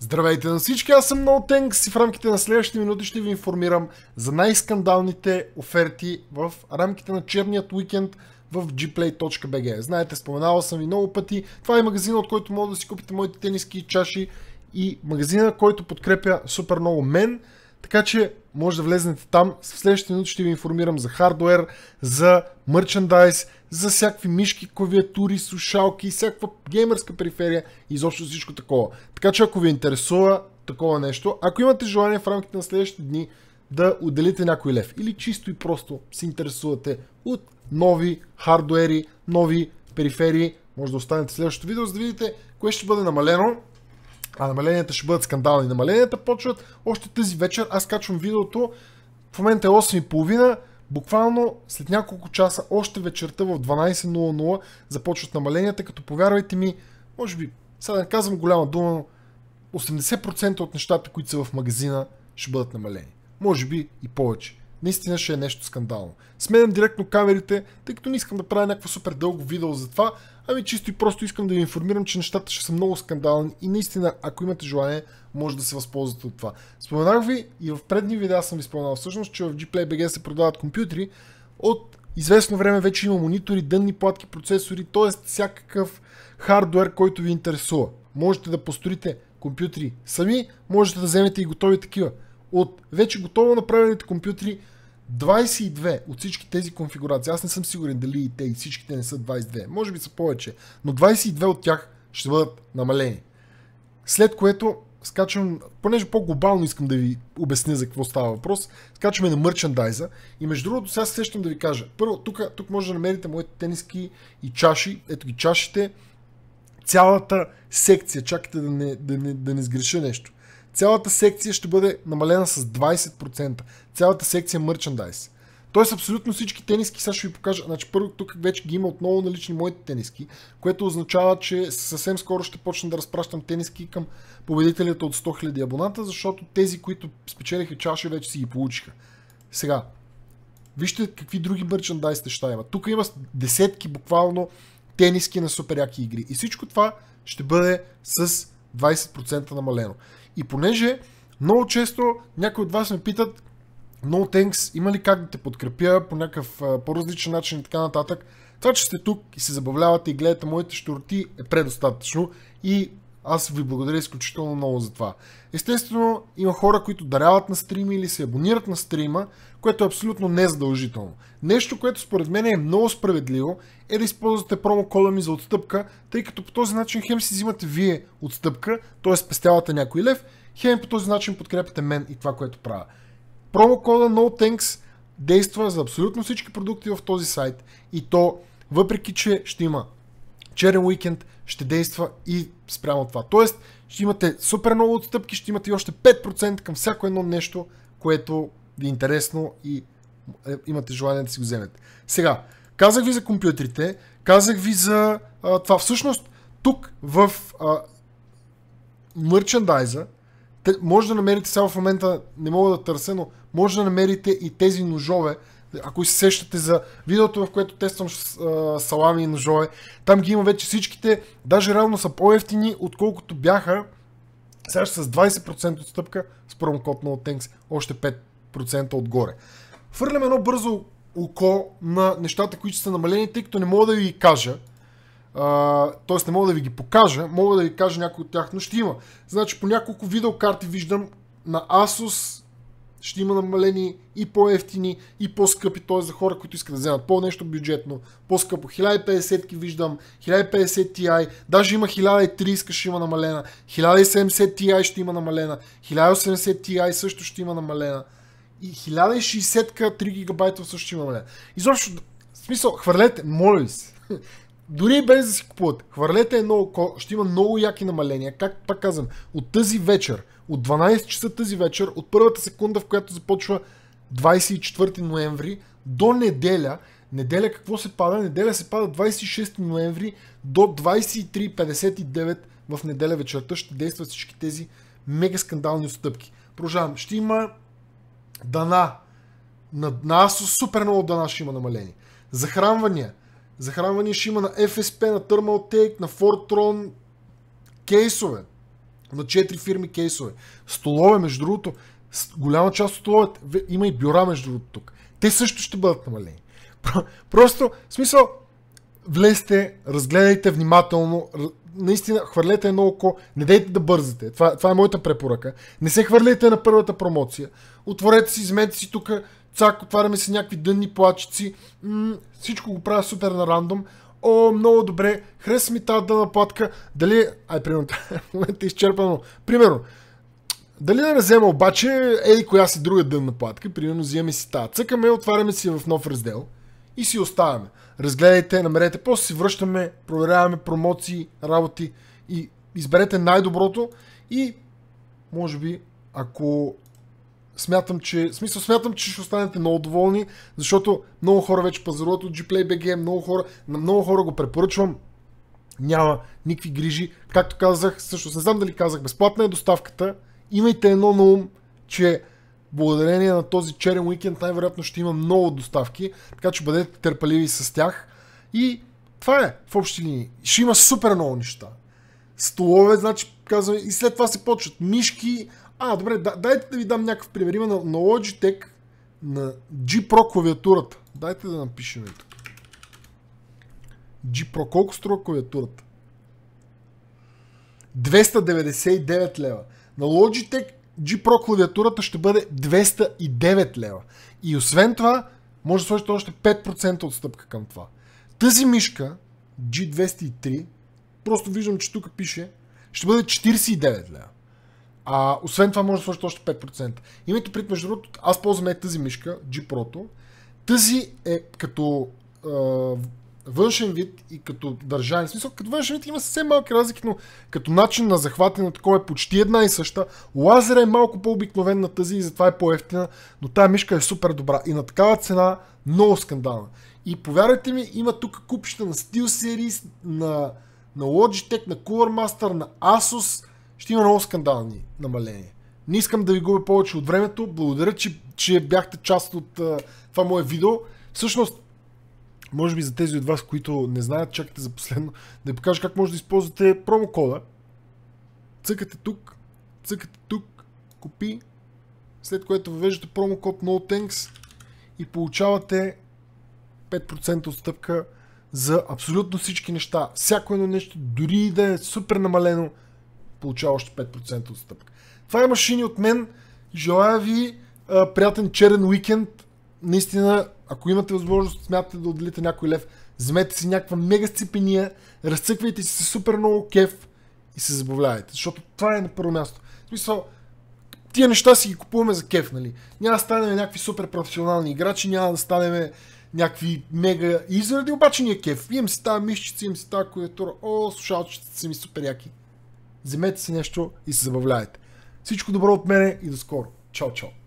Здравейте на всички, аз съм NoTanks и в рамките на следващите минути ще ви информирам за най-скандалните оферти в рамките на черният уикенд в gplay.bg. Знаете, споменавал съм ви много пъти. Това е магазина, от който мога да си купите моите тениски чаши и магазина, който подкрепя супер много мен. Така че може да влезнете там. В следващите минути ще ви информирам за хардуер, за мерчендайз за всякакви мишки, клавиатури, слушалки, всякаква геймерска периферия и изобщо всичко такова. Така че ако ви интересува такова нещо, ако имате желание в рамките на следващите дни да отделите някой лев или чисто и просто се интересувате от нови хардуери, нови периферии, може да останете следващото видео, за да видите кое ще бъде намалено. А намаленията ще бъдат скандални. Намаленията почват още тази вечер. Аз качвам видеото. В момента е 8.30. Буквално след няколко часа, още вечерта в 12.00 започват намаленията, като повярвайте ми, може би, сега да не казвам голяма дума, но 80% от нещата, които са в магазина, ще бъдат намалени. Може би и повече наистина ще е нещо скандално. Сменям директно камерите, тъй като не искам да правя някакво супер дълго видео за това, ами чисто и просто искам да ви информирам, че нещата ще са много скандални и наистина, ако имате желание, може да се възползвате от това. Споменах ви и в предни видеа съм ви споменал всъщност, че в GPlayBG се продават компютри. От известно време вече има монитори, дънни платки, процесори, т.е. всякакъв хардуер, който ви интересува. Можете да построите компютри сами, можете да вземете и готови такива от вече готово направените компютри 22 от всички тези конфигурации, аз не съм сигурен дали и те и всичките не са 22, може би са повече, но 22 от тях ще бъдат намалени. След което скачвам, понеже по-глобално искам да ви обясня за какво става въпрос, Скачваме на мерчендайза и между другото сега сещам да ви кажа. Първо, тук, тук може да намерите моите тениски и чаши, ето ги чашите, цялата секция, чакайте да не, да не, да не сгреша нещо. Цялата секция ще бъде намалена с 20%. Цялата секция мерчендайз. Тоест абсолютно всички тениски, сега ще ви покажа. Значи първо тук вече ги има отново налични моите тениски, което означава, че съвсем скоро ще почна да разпращам тениски към победителите от 100 000 абоната, защото тези, които спечелиха чаши, вече си ги получиха. Сега, вижте какви други мерчендайзите ще има. Тук има десетки буквално тениски на суперяки игри. И всичко това ще бъде с 20% намалено. И понеже много често някои от вас ме питат No thanks, има ли как да те подкрепя по някакъв по-различен начин и така нататък. Това, че сте тук и се забавлявате и гледате моите щурти е предостатъчно и аз ви благодаря изключително много за това. Естествено, има хора, които даряват на стрима или се абонират на стрима, което е абсолютно незадължително. Нещо, което според мен е много справедливо, е да използвате промокода ми за отстъпка, тъй като по този начин хем си взимате вие отстъпка, т.е. спестявате някой лев, хем по този начин подкрепяте мен и това, което правя. Промокода NoThanks действа за абсолютно всички продукти в този сайт и то, въпреки че ще има черен уикенд ще действа и спрямо това. Тоест, ще имате супер много отстъпки, ще имате и още 5% към всяко едно нещо, което ви е интересно и е, имате желание да си го вземете. Сега, казах ви за компютрите, казах ви за а, това. Всъщност, тук в а, мерчендайза, може да намерите, сега в момента не мога да търся, но може да намерите и тези ножове, ако се сещате за видеото, в което тествам салами и ножове, там ги има вече всичките, даже реално са по-ефтини, отколкото бяха. Сега с 20% отстъпка с промокод на Tanks, още 5% отгоре. Фърлям едно бързо око на нещата, които са намалени, тъй като не мога да ви ги кажа. т.е. не мога да ви ги покажа, мога да ви кажа някои от тях, но ще има. Значи по няколко видеокарти виждам на Asus ще има намалени и по-ефтини, и по-скъпи, т.е. за хора, които искат да вземат по-нещо бюджетно, по-скъпо. 1050 ки виждам, 1050 Ti, даже има 1030 ще има намалена, 1070 Ti ще има намалена, 1080 Ti също ще има намалена и 1060 3 гигабайта също ще има намалена. Изобщо, в смисъл, хвърлете, моля ви се дори без да си купуват, хвърлете едно око, ще има много яки намаления. Как пак казвам, от тази вечер, от 12 часа тази вечер, от първата секунда, в която започва 24 ноември до неделя, неделя какво се пада? Неделя се пада 26 ноември до 23.59 в неделя вечерта ще действат всички тези мега скандални отстъпки. Продължавам, ще има дана. На, на супер много дана ще има намаление. Захранвания – Захранване ще има на FSP, на Thermal Take, на Fortron, кейсове. На 4 фирми кейсове. Столове, между другото, голяма част от столовете, има и бюра, между другото, тук. Те също ще бъдат намалени. Просто, в смисъл, влезте, разгледайте внимателно, наистина хвърлете едно око, не дейте да бързате. Това, това е моята препоръка. Не се хвърляйте на първата промоция. Отворете си, измете си тук цак, отваряме си някакви дънни плачици, м- всичко го правя супер на рандом. О, много добре, хареса ми тази дънна платка, дали... Ай, примерно, в момента е изчерпано. Примерно, дали да не взема обаче, ей, коя си друга дънна платка, примерно взимаме си тази. Цъкаме, отваряме си в нов раздел и си оставяме. Разгледайте, намерете, после си връщаме, проверяваме промоции, работи и изберете най-доброто и може би, ако смятам, че, в смисъл, смятам, че ще останете много доволни, защото много хора вече пазаруват от BG, много хора, на много хора го препоръчвам. Няма никакви грижи. Както казах, също не знам дали казах, безплатна е доставката. Имайте едно на ум, че благодарение на този черен уикенд най-вероятно ще има много доставки, така че бъдете търпеливи с тях. И това е в общи линии. Ще има супер много неща. Столове, значи, казвам, и след това се почват мишки, а, добре, да, дайте да ви дам някакъв пример. Има на, на Logitech, на G Pro клавиатурата. Дайте да напишем тук. G Pro, колко струва клавиатурата? 299 лева. На Logitech G Pro клавиатурата ще бъде 209 лева. И освен това, може да сложите още 5% отстъпка към това. Тази мишка, G203, просто виждам, че тук пише, ще бъде 49 лева. А, освен това може да сложите още 5%. Имайте пред, между другото, аз ползвам е тази мишка, G Pro. Тази е като е, външен вид и като държание. В смисъл, като външен вид има съвсем малки разлики, но като начин на на такова е почти една и съща. Лазера е малко по-обикновен на тази и затова е по-ефтина, но тая мишка е супер добра и на такава цена много скандална. И повярвайте ми, има тук купища на SteelSeries, на, на Logitech, на Cooler Master, на Asus, ще има много скандални намаления. Не искам да ви губя повече от времето. Благодаря, че, че бяхте част от а, това мое видео. Всъщност, може би за тези от вас, които не знаят, чакайте за последно, да ви покажа как може да използвате промокода. Цъкате тук, цъкате тук, купи, след което въвеждате промокод NOTANKS и получавате 5% отстъпка за абсолютно всички неща. Всяко едно нещо, дори да е супер намалено, получава още 5% отстъпка. Това е машини от мен. Желая ви а, приятен черен уикенд. Наистина, ако имате възможност, смятате да отделите някой лев, вземете си някаква мега сцепения, разцъквайте си се супер много кеф и се забавлявайте. Защото това е на първо място. В смисъл, тия неща си ги купуваме за кеф, нали? Няма да станем някакви супер професионални играчи, няма да станем някакви мега изради, обаче ни е кеф. Имам си тази мишчица, имам си тази клавиатура, о, слушалчиците са ми супер яки вземете си нещо и се забавляйте. Всичко добро от мене и до скоро. Чао, чао!